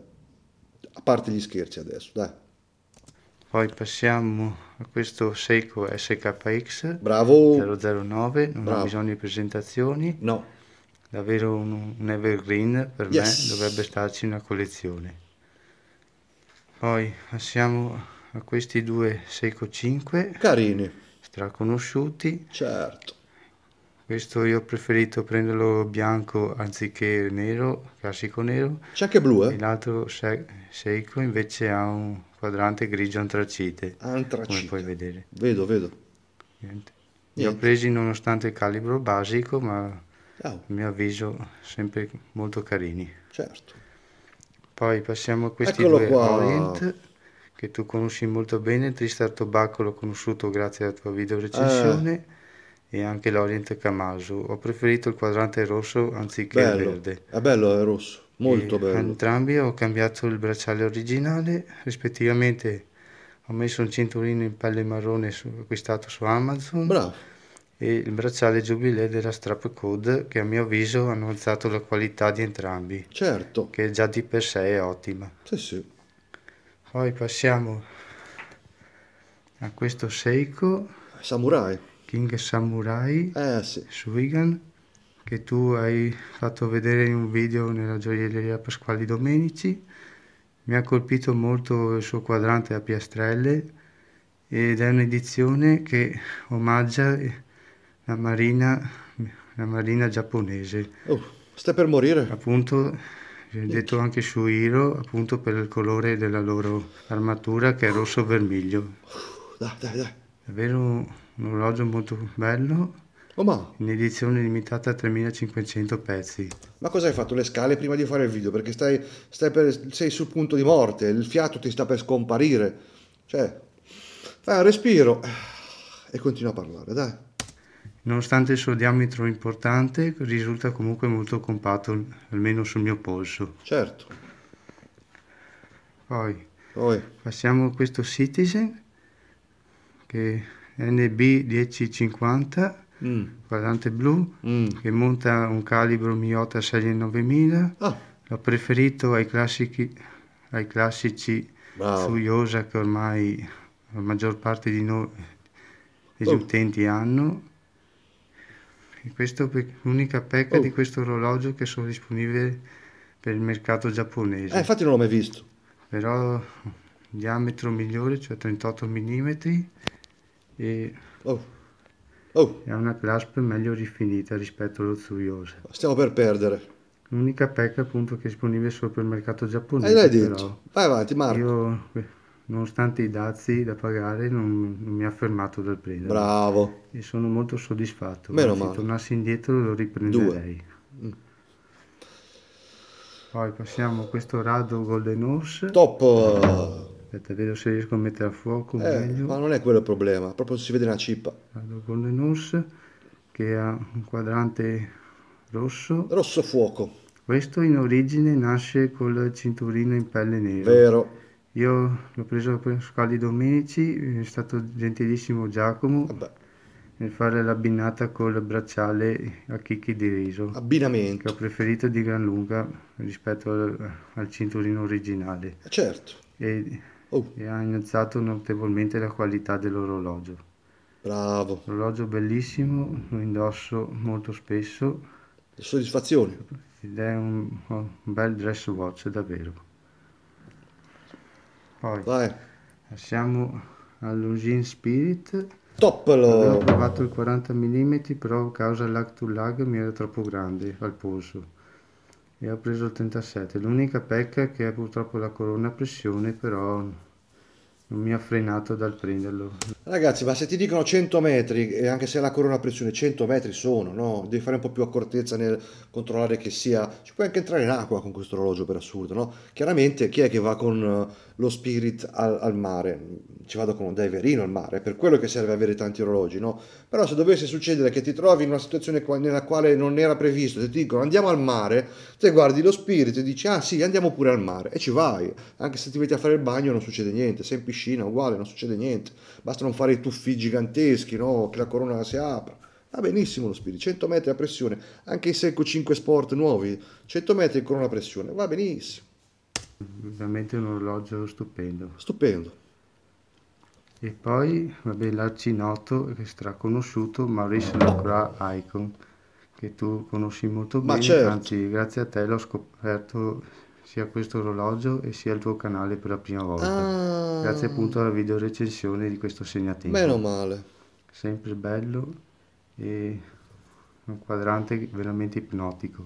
A parte gli scherzi adesso, dai. Poi passiamo a questo Seiko SKX Bravo. 009, non Bravo. ho bisogno di presentazioni. No. Davvero un, un evergreen per yes. me, dovrebbe starci una collezione. Poi passiamo a questi due Seiko 5. Carini. Straconosciuti. Certo. Questo io ho preferito prenderlo bianco anziché nero, classico nero. C'è anche blu, eh? L'altro Seiko invece ha un quadrante grigio antracite. Antracite. Come puoi vedere. Vedo, vedo. Niente. Li ho presi nonostante il calibro basico, ma Ciao. a mio avviso sempre molto carini. Certo. Poi passiamo a questi Eccolo due qua. Orient che tu conosci molto bene, Tristar Tobacco l'ho conosciuto grazie alla tua video recensione eh. e anche l'Orient Camasu. Ho preferito il quadrante rosso anziché bello. il verde. È bello, è rosso. Molto bello. Entrambi ho cambiato il bracciale originale, rispettivamente ho messo un cinturino in pelle marrone su, acquistato su Amazon. Bravo. E il bracciale Jubilee della Strap Code che a mio avviso hanno alzato la qualità di entrambi. Certo. Che già di per sé è ottima. Sì, sì. Poi passiamo a questo Seiko. Samurai. King Samurai. Eh sì. Suigan che tu hai fatto vedere in un video nella gioielleria Pasquali Domenici. Mi ha colpito molto il suo quadrante a piastrelle ed è un'edizione che omaggia eh, la marina, la marina giapponese. Oh, sta per morire. Appunto, vi ho detto anche su Hiro, appunto per il colore della loro armatura che è rosso-vermiglio. Oh, dai, dai, dai. Davvero un orologio molto bello Oh, ma. In edizione limitata a 3500 pezzi. Ma cosa hai fatto? Le scale prima di fare il video? Perché stai, stai per, sei sul punto di morte, il fiato ti sta per scomparire. Cioè, fai un respiro e continua a parlare, dai. Nonostante il suo diametro importante, risulta comunque molto compatto, almeno sul mio polso. Certo. Poi, Poi. passiamo a questo Citizen, che è NB1050 mm. quadrante blu, mm. che monta un calibro Miyota serie 9000. Ah. L'ho preferito ai classici, ai classici wow. Suyosa che ormai la maggior parte di noi, degli oh. utenti hanno. E questo è l'unica pecca oh. di questo orologio che sono disponibili per il mercato giapponese. Eh, infatti non l'ho mai visto. Però diametro migliore, cioè 38 mm e... Oh Oh. È una clasp meglio rifinita rispetto allo Tsuyose. Stiamo per perdere. L'unica pecca appunto che è disponibile solo per il mercato giapponese. Eh, l'hai detto. Però, Vai avanti Marco. Io, nonostante i dazi da pagare, non, non mi ha fermato dal prendere. Bravo. E sono molto soddisfatto. Meno male. Se tornassi indietro lo riprenderei. Due. Mm. Poi passiamo a questo Rado Golden Horse. Top! Aspetta, vedo se riesco a mettere a fuoco eh, meglio. Ma non è quello il problema, proprio si vede una cippa. Vado con le Lenus che ha un quadrante rosso. Rosso fuoco. Questo in origine nasce col cinturino in pelle nera. Vero. Io l'ho preso per Scali Domenici, è stato gentilissimo Giacomo Vabbè. Ah, nel fare l'abbinata col bracciale a chicchi di riso. Abbinamento. Che ho preferito di gran lunga rispetto al, al cinturino originale. Eh, certo. E Oh. e ha innalzato notevolmente la qualità dell'orologio. Bravo. Orologio bellissimo, lo indosso molto spesso. La soddisfazione. Ed è un, un bel dress watch davvero. Poi Vai. passiamo all'Ungin Spirit. Toppalo! Avevo provato il 40 mm, però causa lag to lag mi era troppo grande al polso e ho preso il 37 l'unica pecca che è purtroppo la corona a pressione però non mi ha frenato dal prenderlo Ragazzi, ma se ti dicono 100 metri, e anche se la corona a pressione 100 metri sono, no? Devi fare un po' più accortezza nel controllare che sia... Ci puoi anche entrare in acqua con questo orologio per assurdo, no? Chiaramente chi è che va con eh, lo Spirit al, al mare? Ci vado con un diverino al mare, è per quello che serve avere tanti orologi, no? Però se dovesse succedere che ti trovi in una situazione nella quale non era previsto, ti dicono andiamo al mare, te guardi lo Spirit e dici ah sì, andiamo pure al mare, e ci vai. Anche se ti metti a fare il bagno non succede niente, sei in piscina uguale, non succede niente. Basta non fare i tuffi giganteschi, no? che la corona si apra. Va benissimo lo Speedy, 100 metri a pressione, anche in secco 5 sport nuovi, 100 metri con una pressione, va benissimo. Veramente un orologio stupendo. Stupendo. E poi, vabbè, l'arcinoto che straconosciuto Maurice Lacroix Icon, che tu conosci molto Ma bene, certo. anzi grazie a te l'ho scoperto sia questo orologio e sia il tuo canale per la prima volta. Ah. Grazie appunto alla video recensione di questo segnatino. Meno male. Sempre bello e un quadrante veramente ipnotico.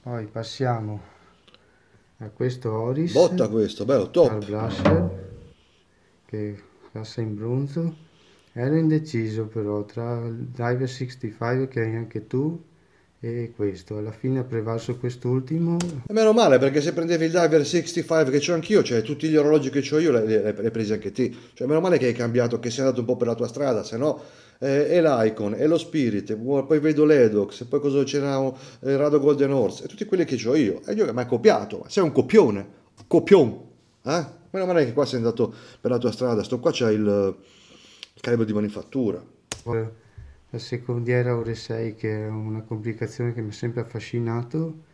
Poi passiamo a questo Oris. Botta questo, bello, top. Al blusher, che passa in bronzo. Ero indeciso però tra il Driver 65 che hai anche tu e questo alla fine ha prevalso quest'ultimo e meno male perché se prendevi il diver 65 che ho anch'io cioè tutti gli orologi che ho io le hai presi anche te cioè meno male che hai cambiato che sei andato un po' per la tua strada se no eh, e l'Icon e lo Spirit poi vedo l'Edox poi cosa c'era oh, eh, Rado Golden Horse e tutti quelli che ho io e io mi hai copiato sei un copione copione eh? meno male che qua sei andato per la tua strada sto qua c'è il, il calibro di manifattura eh la secondiera ore 6 che è una complicazione che mi ha sempre affascinato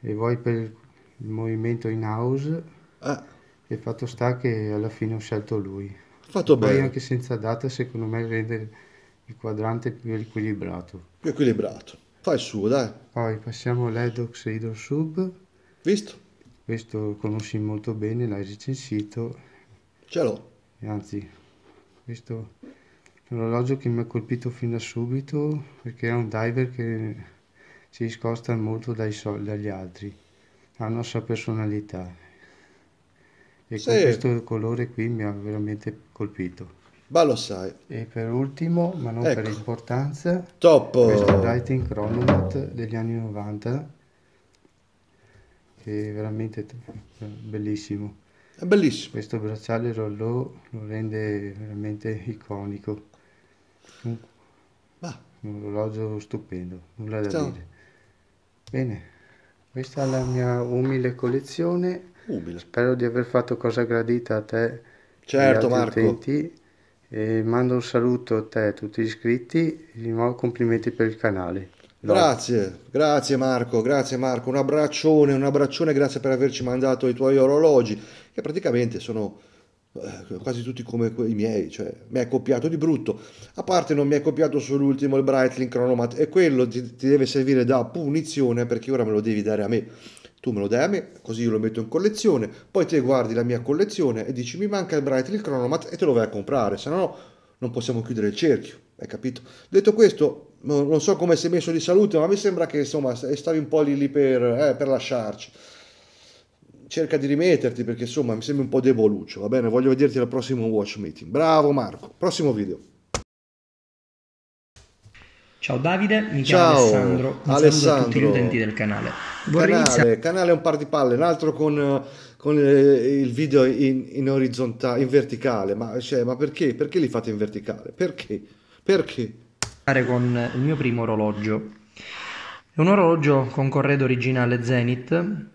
e poi per il movimento in house ah. e fatto sta che alla fine ho scelto lui fatto e bene anche senza data secondo me rende il quadrante più equilibrato più equilibrato fa il suo dai poi passiamo all'Edox Hydro Sub visto questo lo conosci molto bene l'hai recensito ce l'ho anzi questo l'orologio che mi ha colpito fin da subito perché è un diver che si discosta molto dai sol- dagli altri, ha una sua personalità e sì. questo colore qui mi ha veramente colpito. Ma lo sai. E per ultimo, ma non ecco. per importanza, Top. questo Lighting Chronomat degli anni 90 che è veramente bellissimo. È bellissimo. Questo bracciale Rollo lo rende veramente iconico. Ah. Un orologio stupendo, nulla da Ciao. dire. Bene, questa è la mia umile collezione. Umile. Spero di aver fatto cosa gradita a te. Certo, Marco. Utenti. E mando un saluto a te e a tutti gli iscritti e di nuovo complimenti per il canale. No. Grazie, grazie Marco, grazie Marco, un abbraccione, un abbraccione, grazie per averci mandato i tuoi orologi che praticamente sono eh, quasi tutti come i miei, cioè mi è copiato di brutto, a parte non mi è copiato sull'ultimo il Breitling Chronomat e quello ti, ti, deve servire da punizione perché ora me lo devi dare a me, tu me lo dai a me, così io lo metto in collezione, poi te guardi la mia collezione e dici mi manca il Breitling Chronomat e te lo vai a comprare, se no non possiamo chiudere il cerchio, hai capito? Detto questo, non so come sei messo di salute, ma mi sembra che insomma stavi un po' lì lì per, eh, per lasciarci cerca di rimetterti perché insomma mi sembra un po' devoluccio, va bene? Voglio vederti al prossimo watch meeting. Bravo Marco, prossimo video. Ciao Davide, mi Ciao, Alessandro, un Alessandro. a tutti gli utenti del canale. Vorrei canale, iniziare... canale un par di palle, l'altro con, eh, con eh, il video in, in, orizzontale, in verticale, ma, cioè, ma perché? Perché li fate in verticale? Perché? Perché? Con il mio primo orologio. È un orologio con corredo originale Zenith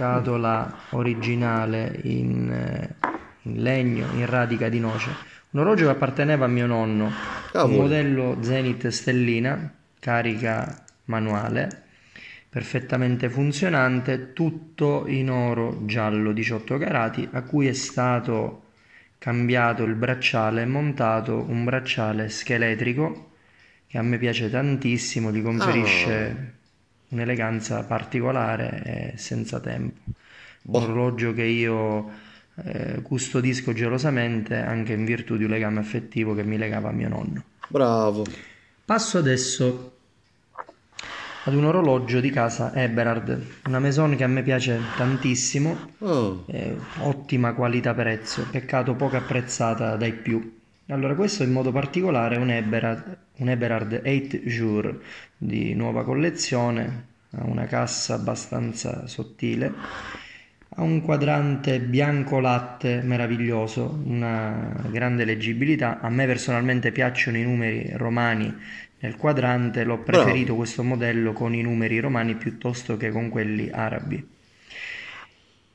scatola originale in, eh, in legno, in radica di noce. Un orologio che apparteneva a mio nonno, Cavolo. un modello Zenith Stellina, carica manuale, perfettamente funzionante, tutto in oro giallo 18 carati, a cui è stato cambiato il bracciale e montato un bracciale scheletrico che a me piace tantissimo, gli conferisce ah un'eleganza particolare e senza tempo. Un oh. orologio che io eh, custodisco gelosamente anche in virtù di un legame affettivo che mi legava a mio nonno. Bravo. Passo adesso ad un orologio di casa Eberhard, una maison che a me piace tantissimo, oh. eh, ottima qualità-prezzo, peccato poco apprezzata dai più. Allora questo in modo particolare è un Eberhard un Eberhard 8 Jour di nuova collezione, ha una cassa abbastanza sottile, ha un quadrante bianco latte meraviglioso, una grande leggibilità, a me personalmente piacciono i numeri romani nel quadrante, l'ho preferito Bravo. questo modello con i numeri romani piuttosto che con quelli arabi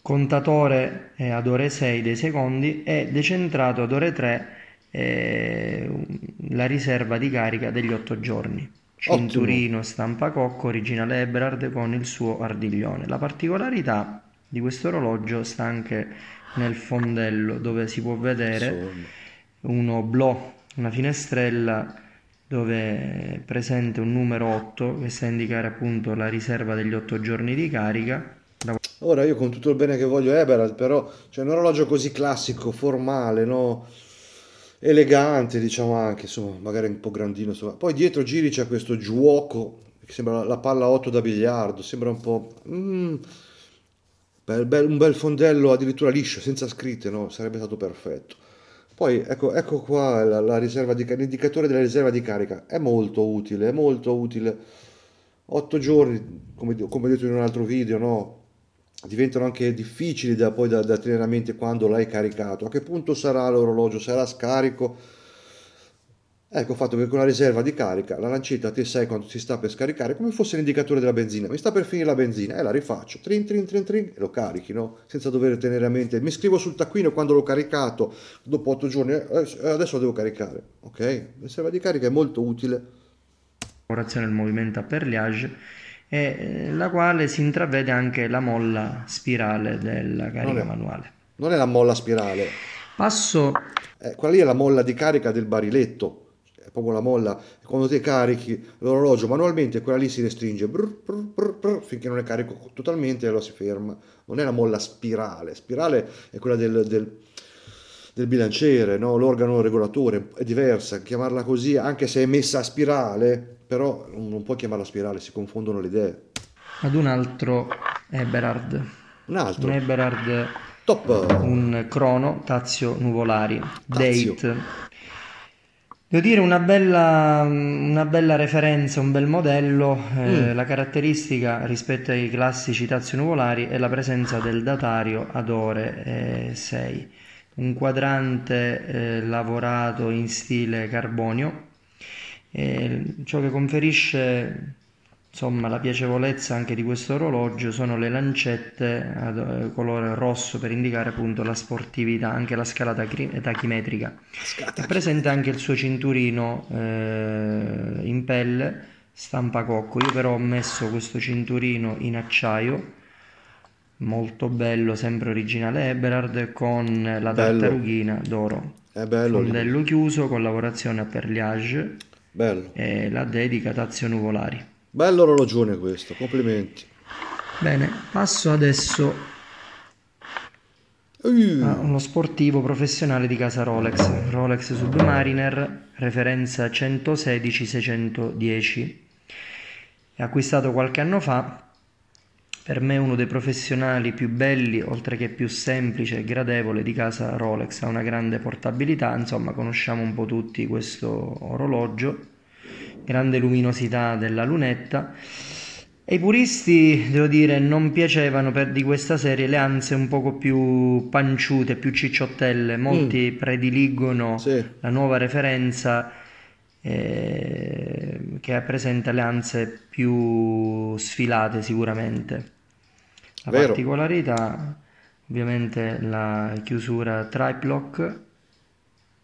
contatore ad ore 6 dei secondi e decentrato ad ore 3 eh, la riserva di carica degli otto giorni. Cinturino Ottimo. stampacocco originale Ebrard con il suo ardiglione. La particolarità di questo orologio sta anche nel fondello dove si può vedere uno blò, una finestrella dove è presente un numero 8 che sta a indicare appunto la riserva degli 8 giorni di carica. Ora io con tutto il bene che voglio Eberhard, però c'è cioè un orologio così classico, formale, no? elegante, diciamo anche, insomma, magari un po' grandino. Insomma. Poi dietro Giri c'è questo giuoco, che sembra la palla 8 da biliardo, sembra un po'... Mm, bel, bel, un bel fondello addirittura liscio, senza scritte, no? sarebbe stato perfetto. Poi ecco, ecco qua la, la di, l'indicatore della riserva di carica, è molto utile, è molto utile. 8 giorni, come, come ho detto in un altro video, no? diventano anche difficili da, poi da, da tenere a mente quando l'hai caricato. A che punto sarà l'orologio? Sarà scarico? Ecco, fatto che con la riserva di carica la lancetta t sai quando si sta per scaricare, come fosse l'indicatore della benzina, mi sta per finire la benzina e eh, la rifaccio, trin trin trin trin, e lo carichi, no? Senza dover tenere a mente, mi scrivo sul taccuino quando l'ho caricato, dopo otto giorni, eh, eh adesso lo devo caricare, ok? La riserva di carica è molto utile. Lavorazione il movimento per liage e eh, la quale si intravede anche la molla spirale della carica non è, manuale. Non è la molla spirale. Passo... Eh, quella lì è la molla di carica del bariletto, è proprio la molla. Quando ti carichi l'orologio manualmente, quella lì si restringe brr, brr, brr, finché non è carico totalmente e allora si ferma. Non è la molla spirale, spirale è quella del, del del bilanciere, no? l'organo regolatore, è diversa, chiamarla così, anche se è messa a spirale, però non puoi chiamarla spirale, si confondono le idee. Ad un altro Eberhard. Un altro? Un Eberhard. Top! Un crono, Tazio Nuvolari. Tazio. Date. Devo dire una bella, una bella referenza, un bel modello. Eh, mm. la caratteristica rispetto ai classici Tazio Nuvolari è la presenza del datario ad ore eh, 6. Un quadrante eh, lavorato in stile carbonio e ciò che conferisce insomma, la piacevolezza anche di questo orologio sono le lancette ad, eh, colore rosso per indicare appunto la sportività, anche la scala tachimetrica. È presente anche il suo cinturino eh, in pelle stampa cocco. Io però ho messo questo cinturino in acciaio molto bello, sempre originale Eberhard con la tartarughina d'oro. È bello. Fondello chiuso con lavorazione a perliage Bello. E la dedica Tazio Nuvolari. Bello orologione questo, complimenti. Bene, passo adesso a uno sportivo professionale di casa Rolex, Rolex Submariner, referenza 116-610. È acquistato qualche anno fa per me uno dei professionali più belli, oltre che più semplice e gradevole di casa Rolex, ha una grande portabilità, insomma conosciamo un po' tutti questo orologio, grande luminosità della lunetta. E i puristi, devo dire, non piacevano per, di questa serie le anze un poco più panciute, più cicciottelle, molti mm. prediligono sì. la nuova referenza eh, che presenta le anze più sfilate sicuramente. La Vero. particolarità ovviamente la chiusura triplock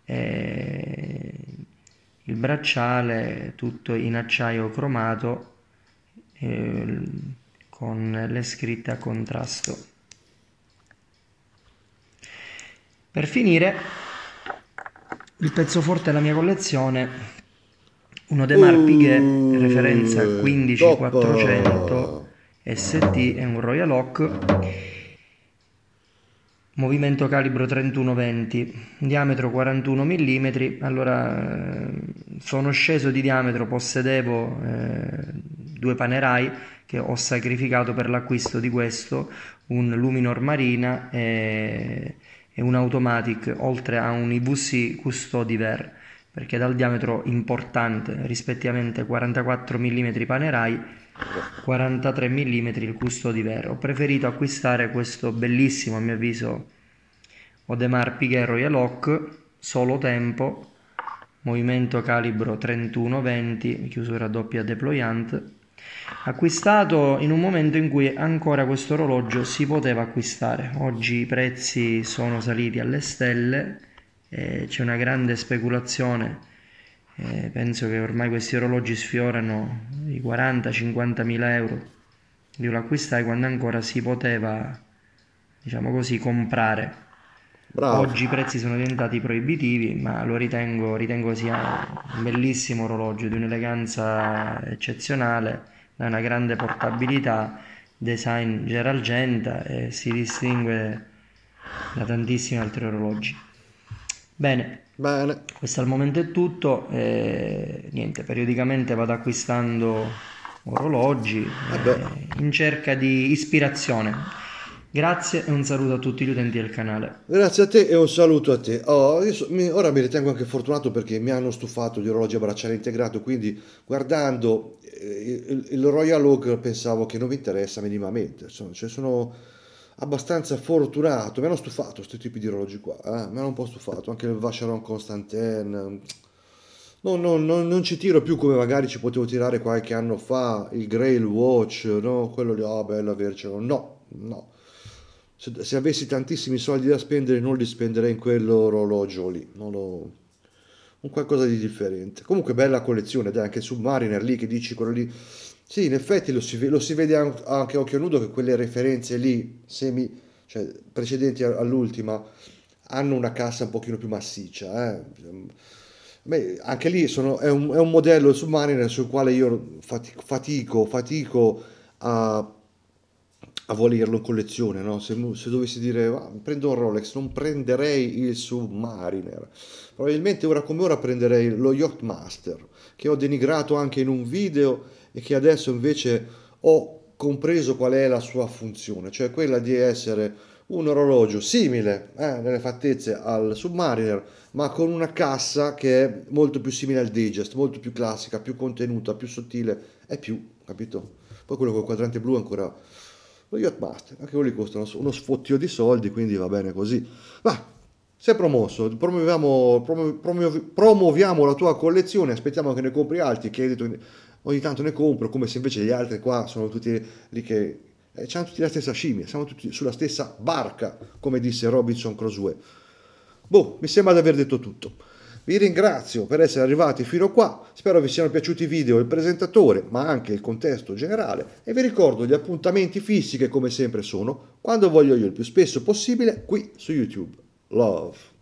e il bracciale tutto in acciaio cromato eh, con le scritte a contrasto. Per finire il pezzo forte della mia collezione uno De Marpighe uh, referenza 15400 ST è un Royal Oak movimento calibro 3120 diametro 41 mm allora eh, sono sceso di diametro possedevo eh, due panerai che ho sacrificato per l'acquisto di questo un Luminor Marina e, e un Automatic oltre a un IVC Custodi Ver perché dal diametro importante rispettivamente 44 mm panerai 43 mm il gusto di ho preferito acquistare questo bellissimo a mio avviso Odemar Piguet Royal Oak solo tempo movimento calibro 31-20 chiusura doppia deployant acquistato in un momento in cui ancora questo orologio si poteva acquistare oggi i prezzi sono saliti alle stelle e c'è una grande speculazione eh, penso che ormai questi orologi sfiorano i 40-50 mila euro, io l'acquistai quando ancora si poteva, diciamo così, comprare. Bravo. Oggi i prezzi sono diventati proibitivi, ma lo ritengo, ritengo sia un bellissimo orologio di un'eleganza eccezionale, da una grande portabilità, design Geralgenta e si distingue da tantissimi altri orologi. Bene. Bene. Questo al momento è tutto. Eh, niente, periodicamente vado acquistando orologi eh, eh, in cerca di ispirazione. Grazie e un saluto a tutti gli utenti del canale. Grazie a te e un saluto a te. Oh, so, mi, ora mi ritengo anche fortunato perché mi hanno stufato di orologi a bracciale integrato, quindi guardando eh, il, il, Royal Oak pensavo che non mi interessa minimamente. Insomma, cioè sono abbastanza fortunato, mi hanno stufato questi tipi di orologi qua, eh? mi hanno un po' stufato, anche il Vacheron Constantin, no, no, no, non ci tiro più come magari ci potevo tirare qualche anno fa, il Grail Watch, no, quello lì, ah oh, bello avercelo, no, no, se, se, avessi tantissimi soldi da spendere non li spenderei in quell'orologio lì, non lo... un qualcosa di differente, comunque bella collezione, dai, anche il Submariner lì che dici quello lì sì, in effetti lo si, lo si vede anche a occhio nudo che quelle referenze lì, semi, cioè precedenti all'ultima, hanno una cassa un pochino più massiccia. Eh. Beh, anche lì sono, è, un, è, un, modello il Submariner sul quale io fatico, fatico a, a volerlo in collezione. No? Se, se, dovessi dire ah, prendo un Rolex, non prenderei il Submariner. Probabilmente ora come ora prenderei lo Yacht Master, che ho denigrato anche in un video e che adesso invece ho compreso qual è la sua funzione, cioè quella di essere un orologio simile eh, nelle fattezze al Submariner, ma con una cassa che è molto più simile al digest, molto più classica, più contenuta, più sottile, e più, capito? Poi quello col quadrante blu è ancora lo Yacht Yachtmaster, anche quelli costano uno sfottio di soldi, quindi va bene così. Ma sei promosso, promuoviamo, promuoviamo, la tua collezione, aspettiamo che ne compri altri, chiedito ogni tanto ne compro, come se invece gli altri qua sono tutti lì che... Eh, hanno tutti la stessa scimmia, siamo tutti sulla stessa barca, come disse Robinson Crosuè. Boh, mi sembra di aver detto tutto. Vi ringrazio per essere arrivati fino qua, spero vi siano piaciuti i video il presentatore, ma anche il contesto generale, e vi ricordo gli appuntamenti fissi che come sempre sono, quando voglio io il più spesso possibile, qui su YouTube. Love.